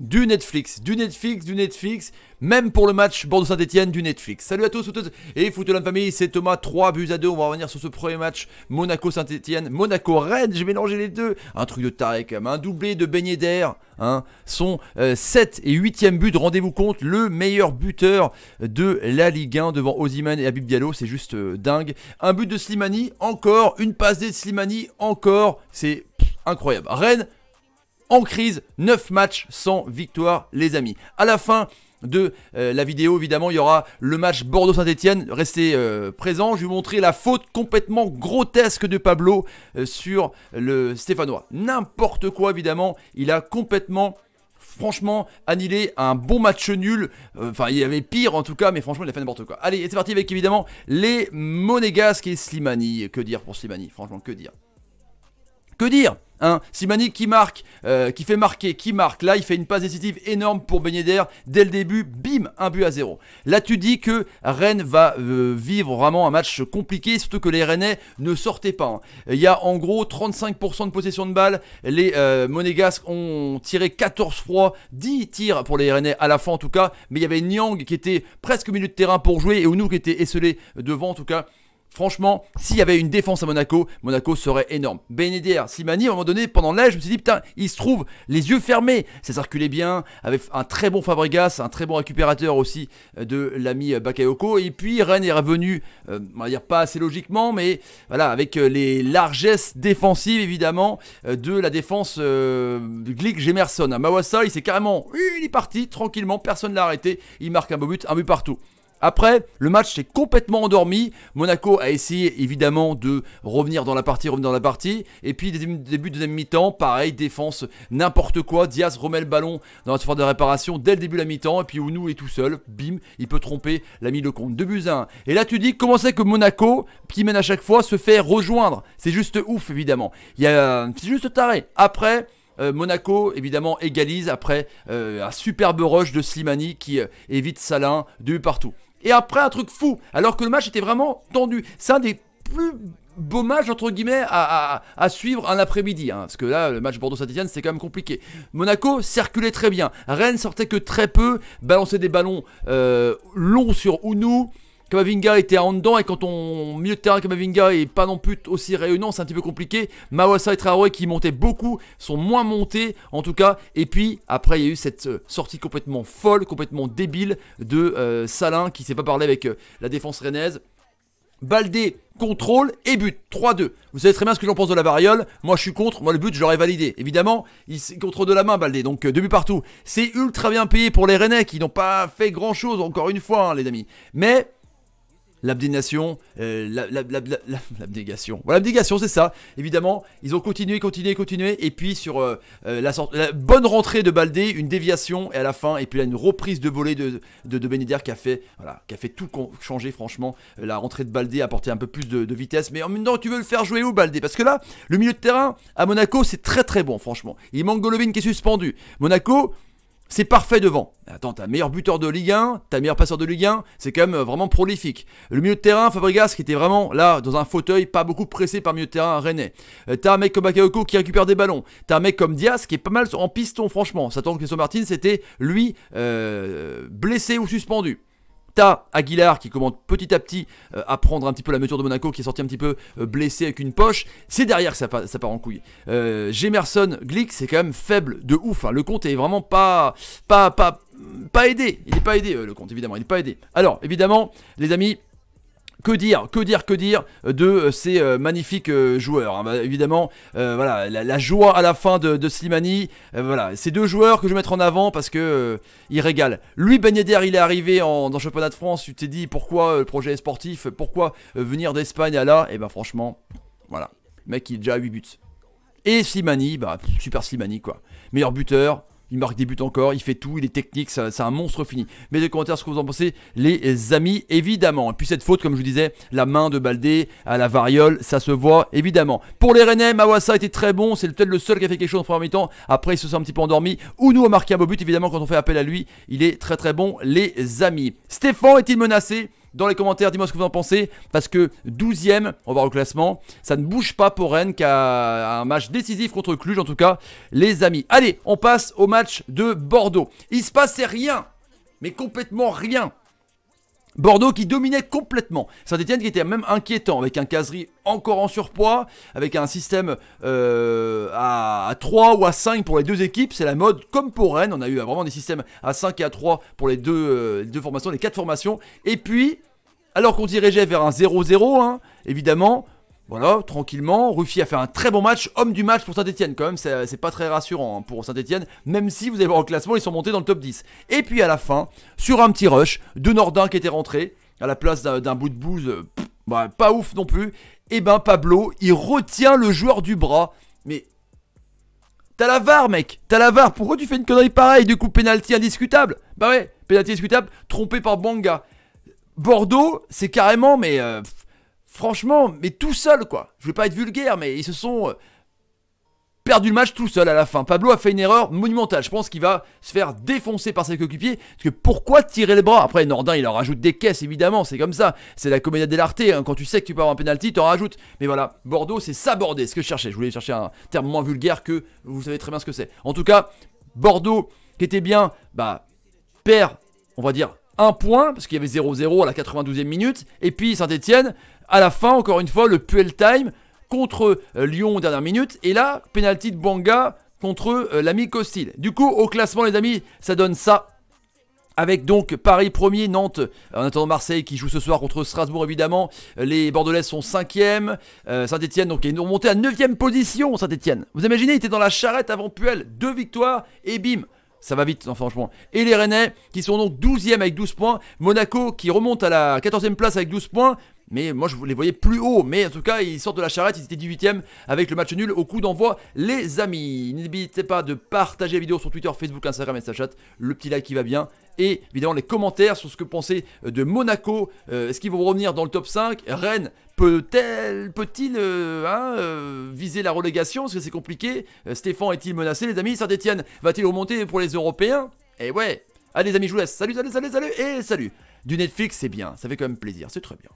Du Netflix, du Netflix, du Netflix, même pour le match Bordeaux-Saint-Etienne, du Netflix. Salut à tous, toutes et Footland famille. c'est Thomas, 3 buts à 2. On va revenir sur ce premier match Monaco-Saint-Etienne, Monaco-Rennes, j'ai mélangé les deux. Un truc de taré quand un doublé de beignet d'air. Hein, son 7 euh, et 8 e but, rendez-vous compte, le meilleur buteur de la Ligue 1 devant Oziman et Habib Diallo, c'est juste euh, dingue. Un but de Slimani, encore, une passe de Slimani, encore, c'est incroyable. Rennes, en crise. 9 matchs sans victoire, les amis. À la fin de euh, la vidéo, évidemment, il y aura le match Bordeaux-Saint-Etienne. Restez présent. Euh, présents. Je vais vous montrer la faute complètement grotesque de Pablo euh, sur le Stéphanois. N'importe quoi, évidemment. Il a complètement franchement, annihilé un bon match nul. Enfin, il y avait pire en tout cas, mais franchement, il a fait n'importe quoi. Allez, c'est parti avec évidemment les Monégasques et Slimani. Que dire pour Slimani Franchement, que dire que dire Hein, Simani qui marque, euh, qui fait marquer, qui marque. Là, il fait une passe décisive énorme pour Beignet dès le début. Bim, un but à zéro. Là, tu dis que Rennes va euh, vivre vraiment un match compliqué, surtout que les Rennais ne sortaient pas. Hein. Il y a en gros 35% de possession de balle. Les euh, Monégasques ont tiré 14 fois, 10 tirs pour les Rennais à la fin en tout cas. Mais il y avait Niang qui était presque au milieu de terrain pour jouer et Ounou qui était esselé devant en tout cas. Franchement, s'il y avait une défense à Monaco, Monaco serait énorme. Benedir, Simani, à un moment donné, pendant l'âge, je me suis dit, putain, il se trouve les yeux fermés. Ça circulait bien, avec un très bon Fabregas, un très bon récupérateur aussi euh, de l'ami euh, Bakayoko. Et puis, Rennes est revenu, euh, on va dire pas assez logiquement, mais voilà, avec les largesses défensives, évidemment, de la défense de Glick-Gemerson. Mawasa, il s'est carrément, il est parti tranquillement, personne ne l'a arrêté. Il marque un beau but, un but partout. Après, le match s'est complètement endormi. Monaco a essayé évidemment de revenir dans la partie, revenir dans la partie. Et puis, début de deuxième mi-temps, pareil, défense, n'importe quoi. Diaz remet le ballon dans la surface de réparation dès le début de la mi-temps. Et puis, Ounou est tout seul. Bim, il peut tromper l'ami Lecomte. de buts à Et là, tu dis comment c'est que Monaco, qui mène à chaque fois, se fait rejoindre C'est juste ouf, évidemment. Il y a, c'est juste taré. Après. Euh, Monaco évidemment égalise après euh, un superbe rush de Slimani qui euh, évite Salin de partout et après un truc fou, alors que le match était vraiment tendu. C'est un des plus beaux matchs entre guillemets à, suivre un après-midi, hein, parce que là le match Bordeaux-Saint-Etienne c'est quand même compliqué. Monaco circulait très bien, Rennes sortait que très peu, balançait des ballons euh, longs sur Ounou. Kamavinga était en dedans et quand on mieux de terrain Kamavinga est pas non plus aussi rayonnant, c'est un petit peu compliqué. Mawasa et Traoré qui montaient beaucoup sont moins montés en tout cas. Et puis après il y a eu cette euh, sortie complètement folle, complètement débile de euh, Salin qui s'est pas parlé avec euh, la défense rennaise. Baldé contrôle et but. 3-2. Vous savez très bien ce que j'en pense de la variole. Moi, je suis contre. Moi, le but, je validé. Évidemment, il contre de la main, Baldé. Donc, deux buts partout. C'est ultra bien payé pour les Rennais qui n'ont pas fait grand chose, encore une fois, hein, les amis. Mais euh, l'abdégation, la c'est ça. Évidemment, ils ont continué, continué, continué. Et puis sur euh, euh, la, bonne rentrée de Baldé, une déviation et à la fin, et puis là, une reprise de volée de, de, qui a fait, voilà, qui a fait tout changer. Franchement, la rentrée de Baldé a apporté un peu plus de, de vitesse. Mais en même temps, tu veux le faire jouer où Baldé Parce que là, le milieu de terrain à Monaco, c'est très très bon, franchement. Il manque Golovin qui est suspendu. Monaco c'est parfait devant. Attends, t'as meilleur buteur de Ligue 1, t'as meilleur passeur de Ligue 1, c'est quand même euh, vraiment prolifique. Le milieu de terrain, Fabregas, qui était vraiment là, dans un fauteuil, pas beaucoup pressé par milieu de terrain rennais. Euh, t'as un mec comme Bakayoko qui récupère des ballons. T'as un mec comme Diaz qui est pas mal en piston, franchement. S'attendre que Martin, c'était lui euh, blessé ou suspendu. T'as Aguilar qui commence petit à petit euh, à prendre un petit peu la mesure de Monaco, qui est sorti un petit peu euh, blessé avec une poche. C'est derrière que ça, part, en couille. Euh, Gemerson, Glick, c'est quand même faible de ouf. Hein. Le compte est vraiment pas, pas, pas, pas aidé. Il n'est pas aidé, euh, le compte, évidemment. Il n'est pas aidé. Alors, évidemment, les amis, que dire, que dire, que dire de euh, ces euh, magnifiques euh, joueurs. Hein. Bah, évidemment, voilà, la, joie à la fin de, Slimani. voilà, ces deux joueurs que je vais mettre en avant parce que régalent. Lui, Ben il est arrivé en, dans le championnat de France. Tu t'es dit pourquoi le projet sportif, pourquoi venir d'Espagne à là Et eh ben franchement, voilà, mec il est déjà à 8 buts. Et Slimani, bah, super Slimani quoi. Meilleur buteur, il marque des buts encore, il fait tout, il est technique, c'est un monstre fini. Mais des commentaires, ce que vous en pensez, les amis, évidemment. Et puis cette faute, comme je vous disais, la main de Baldé à la variole, ça se voit, évidemment. Pour les Rennais, Mawassa était très bon, c'est peut-être le seul qui a fait quelque chose en premier temps. Après, il se sent un petit peu endormi. Ou nous a marqué un beau but, évidemment, quand on fait appel à lui, il est très très bon, les amis. Stéphane est-il menacé dans les commentaires, dis-moi ce que vous en pensez, parce que 12ème, on va voir le classement, ça ne bouge pas pour Rennes qui a un match décisif contre Cluj en tout cas, les amis. Allez, on passe au match de Bordeaux. Il se passait rien, mais complètement rien Bordeaux qui dominait complètement. Saint-Etienne qui était même inquiétant, avec un caserie encore en surpoids, avec un système euh, à, 3 ou à 5 pour les deux équipes. C'est la mode, comme pour Rennes. On a eu vraiment des systèmes à 5 et à 3 pour les deux, euh, deux formations, les quatre formations. Et puis, alors qu'on dirigeait vers un 0-0, hein, évidemment, voilà, tranquillement. Ruffy a fait un très bon match, homme du match pour Saint-Etienne quand même, c'est pas très rassurant hein, pour Saint-Etienne, même si vous allez voir classement, ils sont montés dans le top 10. Et puis à la fin, sur un petit rush, de Nordin qui était rentré, à la place d'un bout de bouse, euh, bah, pas ouf non plus, et eh ben Pablo, il retient le joueur du bras, mais... T'as la VAR mec, t'as la VAR, pourquoi tu fais une connerie pareille Du coup, pénalty indiscutable Bah ouais, pénalty indiscutable, trompé par Banga. Bordeaux, c'est carrément, mais... Euh, franchement, mais tout seul quoi. Je veux pas être vulgaire, mais ils se sont euh, perdu le match tout seul à la fin. Pablo a fait une erreur monumentale. Je pense qu'il va se faire défoncer par ses coéquipiers. Parce que pourquoi tirer les bras Après, Nordin, il en rajoute des caisses, évidemment. C'est comme ça. C'est la comédie de Hein. Quand tu sais que tu peux avoir un penalty, tu en rajoutes. Mais voilà, Bordeaux, c'est s'aborder. Ce que je cherchais. Je voulais chercher un terme moins vulgaire que vous savez très bien ce que c'est. En tout cas, Bordeaux, qui était bien, bah, perd, on va dire, un point, parce qu'il y avait 0-0 à la 92e minute. Et puis Saint-Etienne, à la fin, encore une fois, le Puel Time contre euh, Lyon dernière minute. Et là, pénalty de Banga contre euh, l'ami Costil. Du coup, au classement, les amis, ça donne ça. Avec donc Paris premier, Nantes, euh, en attendant Marseille qui joue ce soir contre Strasbourg évidemment. Les Bordelais sont 5e. Saint-Etienne donc est remonté à 9 position Saint-Etienne. Vous imaginez, il était dans la charrette avant Puel. Deux victoires et bim ça va vite, franchement. Et les Rennais, qui sont donc 12e avec 12 points. Monaco, qui remonte à la 14e place avec 12 points. Mais moi, je les voyais plus haut. Mais en tout cas, ils sortent de la charrette. Ils étaient 18e avec le match nul au coup d'envoi. Les amis, n'hésitez pas de partager la vidéo sur Twitter, Facebook, Instagram et Snapchat. Le petit like qui va bien. Et évidemment, les commentaires sur ce que pensez de Monaco. Euh, est-ce qu'ils vont revenir dans le top 5 Rennes, peut-il euh, hein, euh, viser la relégation Parce que c'est compliqué. Euh, Stéphane est-il menacé, les amis Saint-Etienne va-t-il remonter pour les Européens Eh ouais Allez, les amis, je vous laisse. Salut, salut, salut, salut et salut Du Netflix, c'est bien. Ça fait quand même plaisir. C'est très bien.